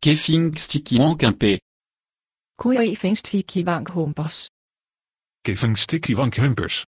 sticky wank humpers.